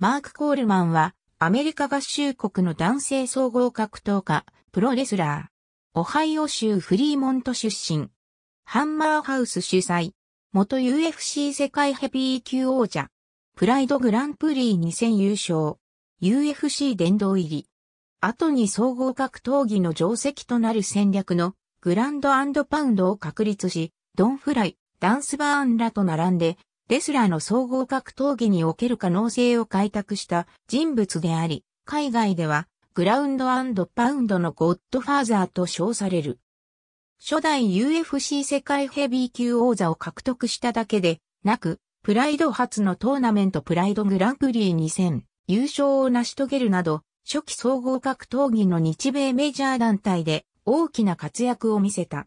マーク・コールマンは、アメリカ合衆国の男性総合格闘家、プロレスラー。オハイオ州フリーモント出身。ハンマーハウス主催。元 UFC 世界ヘビー級王者。プライドグランプリ2 0優勝。UFC 殿堂入り。後に総合格闘技の定石となる戦略のグランドパウンドを確立し、ドン・フライ、ダンスバーンらと並んでレスラーの総合格闘技における可能性を開拓した人物であり、海外ではグラウンドパウンドのゴッドファーザーと称される。初代 UFC 世界ヘビー級王座を獲得しただけでなく、プライド初のトーナメントプライドグランプリ2000優勝を成し遂げるなど、初期総合格闘技の日米メジャー団体で大きな活躍を見せた。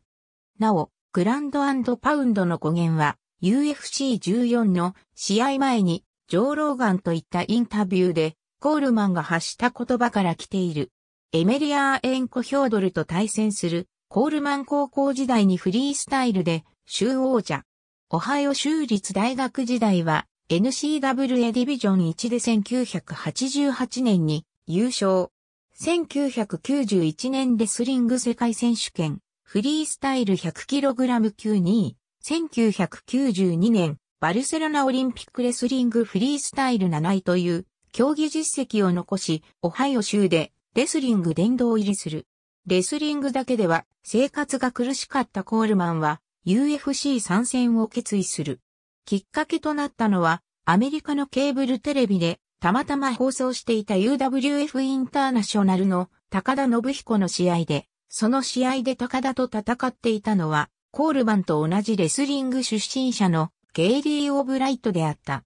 なお、グランドパウンドの語源は UFC14 の試合前に、ジョー・ローガンといったインタビューで、コールマンが発した言葉から来ている。エメリアーエンコ・ヒョードルと対戦する、コールマン高校時代にフリースタイルで、州王者。オハイオ州立大学時代は、n c w a ディビジョン1で1988年に優勝。1991年レスリング世界選手権、フリースタイル 100kg 級2位。1992年、バルセロナオリンピックレスリングフリースタイル7位という競技実績を残し、オハイオ州でレスリング殿堂入りする。レスリングだけでは生活が苦しかったコールマンは UFC 参戦を決意する。きっかけとなったのはアメリカのケーブルテレビでたまたま放送していた UWF インターナショナルの高田信彦の試合で、その試合で高田と戦っていたのはコールマンと同じレスリング出身者のゲイリー・オブライトであった。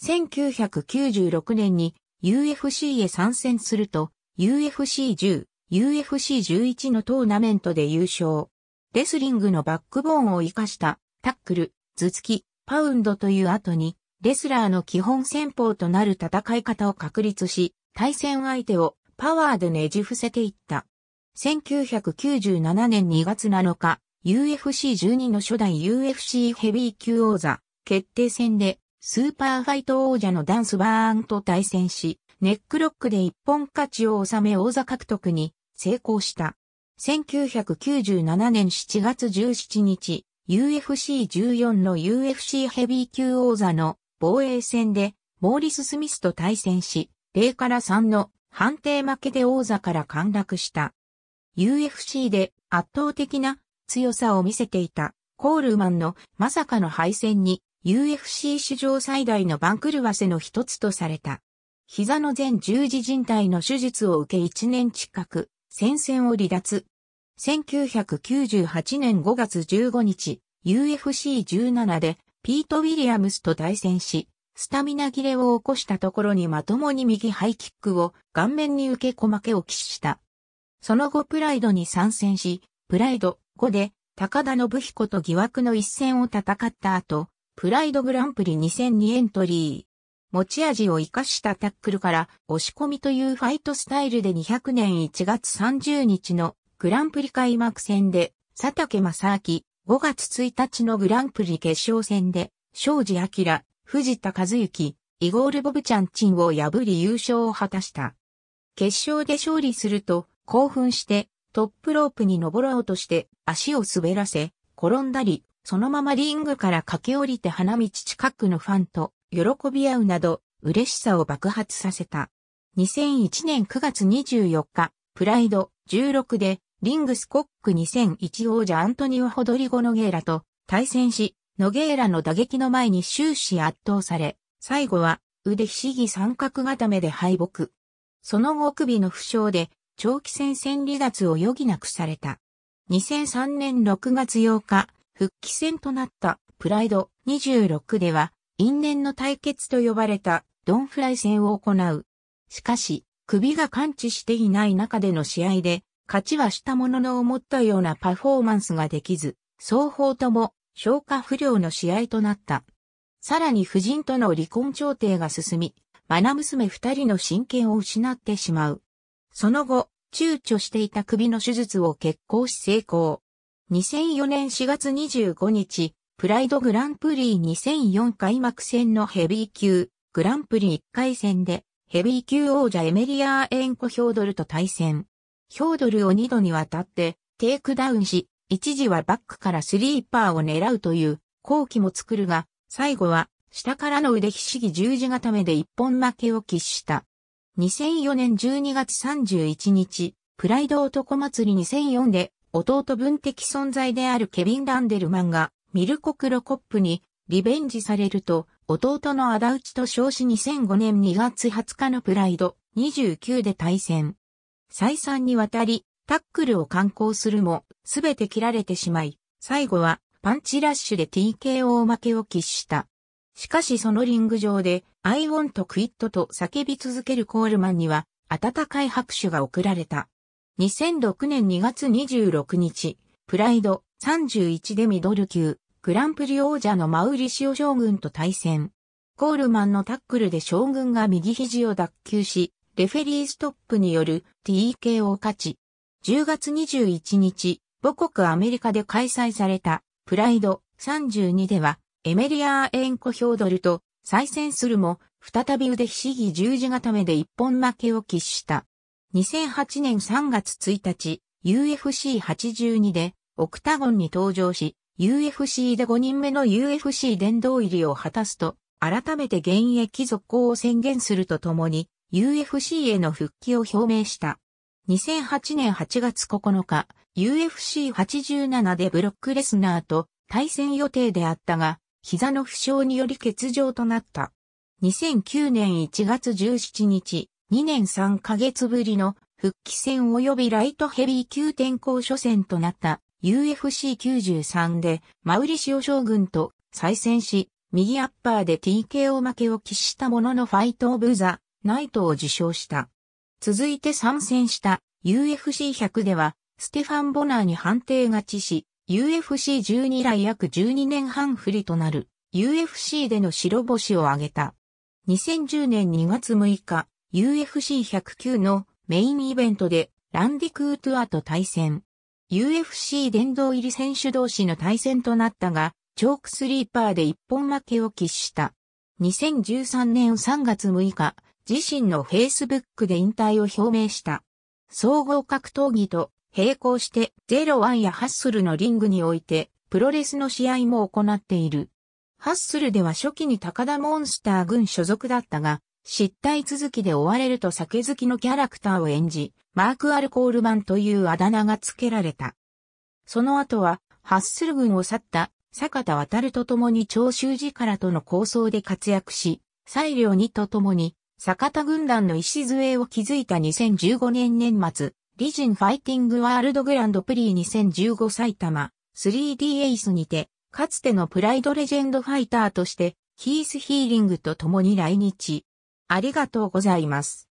1996年に UFC へ参戦すると UFC10、UFC11 のトーナメントで優勝。レスリングのバックボーンを活かしたタックル、頭突き、パウンドという後にレスラーの基本戦法となる戦い方を確立し、対戦相手をパワーでねじ伏せていった。1997年2月7日、UFC12 の初代 UFC ヘビー級王座決定戦でスーパーファイト王者のダンスバーンと対戦し、ネックロックで一本勝ちを収め王座獲得に成功した。1997年7月17日、UFC14 の UFC ヘビー級王座の防衛戦でモーリス・スミスと対戦し、0から3の判定負けで王座から陥落した。UFC で圧倒的な強さを見せていた、コールマンのまさかの敗戦に UFC 史上最大の番狂わせの一つとされた。膝の全十字靭帯の手術を受け1年近く、戦線を離脱。1998年5月15日、UFC17 でピート・ウィリアムスと対戦し、スタミナ切れを起こしたところにまともに右ハイキックを顔面に受け小負けを喫した。その後プライドに参戦し、プライドここで、高田信彦と疑惑の一戦を戦った後、プライドグランプリ2002エントリー。持ち味を活かしたタックルから押し込みというファイトスタイルで200年1月30日のグランプリ開幕戦で佐竹正明、5月1日のグランプリ決勝戦で庄司明、藤田和幸、イゴール・ボブチャンチンを破り優勝を果たした。決勝で勝利すると興奮してトップロープに登ろうとして足を滑らせ、転んだり、そのままリングから駆け下りて花道近くのファンと喜び合うなど嬉しさを爆発させた。2001年9月24日、プライド16でリングスコック2001王者アントニオ・ホドリゴ・ノゲーラと対戦し、ノゲーラの打撃の前に終始圧倒され、最後は腕ひしぎ三角固めで敗北。その後首の負傷で長期戦線離脱を余儀なくされた。2003年6月8日、復帰戦となったプライド26では、因縁の対決と呼ばれたドンフライ戦を行う。しかし、首が感知していない中での試合で、勝ちはしたものの思ったようなパフォーマンスができず、双方とも消化不良の試合となった。さらに夫人との離婚調停が進み、マナ娘二人の親権を失ってしまう。その後、躊躇していた首の手術を決行し成功。2004年4月25日、プライドグランプリ2004開幕戦のヘビー級、グランプリ1回戦で、ヘビー級王者エメリアーエンコ・ヒョードルと対戦。ヒョードルを2度にわたって、テイクダウンし、一時はバックからスリーパーを狙うという、後期も作るが、最後は、下からの腕ひしぎ十字固めで一本負けを喫した。2004年12月31日、プライド男祭り2004で、弟分的存在であるケビン・ランデルマンが、ミルコ・クロコップに、リベンジされると、弟の仇討ちと称し2005年2月20日のプライド29で対戦。再三にわたり、タックルを観光するも、すべて切られてしまい、最後は、パンチラッシュで TKO 負けを喫した。しかしそのリング上で、I want quit と叫び続けるコールマンには、温かい拍手が送られた。2006年2月26日、プライド31でミドル級、グランプリ王者のマウリシオ将軍と対戦。コールマンのタックルで将軍が右肘を脱臼し、レフェリーストップによる TK を勝ち。10月21日、母国アメリカで開催されたプライド32ではエメリアーエンコ・ヒョードルと再戦するも、再び腕ひしぎ十字固めで一本負けを喫した。2008年3月1日、UFC82 でオクタゴンに登場し、UFC で5人目の UFC 殿堂入りを果たすと、改めて現役続行を宣言するとともに、UFC への復帰を表明した。2008年8月9日、UFC87 でブロックレスナーと対戦予定であったが、膝の負傷により欠場となった。2009年1月17日、2年3ヶ月ぶりの復帰戦及びライトヘビー級転向初戦となった UFC93 でマウリシオ将軍と再戦し、右アッパーで TKO 負けを喫したもののファイトオブザ・ナイトを受賞した。続いて参戦した UFC100 では、ステファン・ボナーに判定勝ちし、UFC12 来約12年半不利となる UFC での白星を挙げた。2010年2月6日、UFC109 のメインイベントでランディ・クートゥアと対戦。UFC 殿堂入り選手同士の対戦となったが、チョークスリーパーで一本負けを喫した。2013年3月6日、自身の Facebook で引退を表明した。総合格闘技と並行して、ゼロワンやハッスルのリングにおいて、プロレスの試合も行っている。ハッスルでは初期に高田モンスター軍所属だったが、失態続きで追われると酒好きのキャラクターを演じ、マーク・アルコールマンというあだ名が付けられた。その後は、ハッスル軍を去った坂田渡と共に長州寺からとの構想で活躍し、裁量にと共に、坂田軍団の礎を築いた2015年年末、リジンファイティングワールドグランドプリー2015埼玉 3D エイスにて、かつてのプライドレジェンドファイターとして、ヒースヒーリングと共に来日。ありがとうございます。